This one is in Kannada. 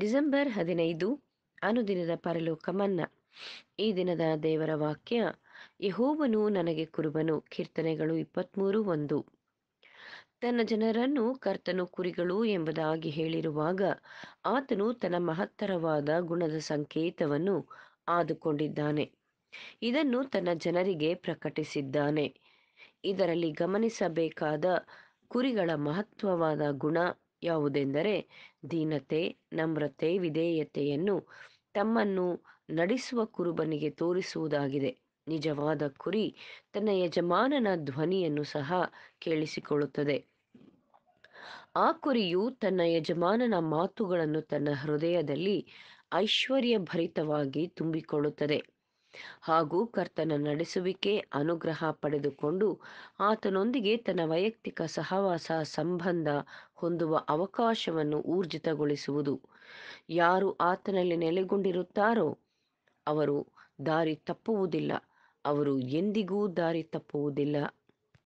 ಡಿಸೆಂಬರ್ ಹದಿನೈದು ಅನುದಿನದ ಪರಲೋಕ ಈ ದಿನದ ದೇವರ ವಾಕ್ಯ ಯಹೋವನು ನನಗೆ ಕುರುಬನು ಕೀರ್ತನೆಗಳು ಇಪ್ಪತ್ಮೂರು ಒಂದು ತನ್ನ ಜನರನ್ನು ಕರ್ತನು ಕುರಿಗಳು ಎಂಬುದಾಗಿ ಹೇಳಿರುವಾಗ ಆತನು ತನ್ನ ಮಹತ್ತರವಾದ ಗುಣದ ಸಂಕೇತವನ್ನು ಆದುಕೊಂಡಿದ್ದಾನೆ ಇದನ್ನು ತನ್ನ ಜನರಿಗೆ ಪ್ರಕಟಿಸಿದ್ದಾನೆ ಇದರಲ್ಲಿ ಗಮನಿಸಬೇಕಾದ ಕುರಿಗಳ ಮಹತ್ವವಾದ ಗುಣ ಯಾವುದೆಂದರೆ ದೀನತೆ ನಮ್ರತೆ ವಿಧೇಯತೆಯನ್ನು ತಮ್ಮನ್ನು ನಡೆಸುವ ಕುರುಬನಿಗೆ ತೋರಿಸುವುದಾಗಿದೆ ನಿಜವಾದ ಕುರಿ ತನ್ನ ಯಜಮಾನನ ಧ್ವನಿಯನ್ನು ಸಹ ಕೇಳಿಸಿಕೊಳ್ಳುತ್ತದೆ ಆ ಕುರಿಯು ತನ್ನ ಯಜಮಾನನ ಮಾತುಗಳನ್ನು ತನ್ನ ಹೃದಯದಲ್ಲಿ ಐಶ್ವರ್ಯ ಭರಿತವಾಗಿ ತುಂಬಿಕೊಳ್ಳುತ್ತದೆ ಹಾಗೂ ಕರ್ತನ ನಡೆಸುವಿಕೆ ಅನುಗ್ರಹ ಪಡೆದುಕೊಂಡು ಆತನೊಂದಿಗೆ ತನ್ನ ವೈಯಕ್ತಿಕ ಸಹವಾಸ ಸಂಬಂಧ ಹೊಂದುವ ಅವಕಾಶವನ್ನು ಊರ್ಜಿತಗೊಳಿಸುವುದು ಯಾರು ಆತನಲ್ಲಿ ನೆಲೆಗೊಂಡಿರುತ್ತಾರೋ ಅವರು ದಾರಿ ತಪ್ಪುವುದಿಲ್ಲ ಅವರು ಎಂದಿಗೂ ದಾರಿ ತಪ್ಪುವುದಿಲ್ಲ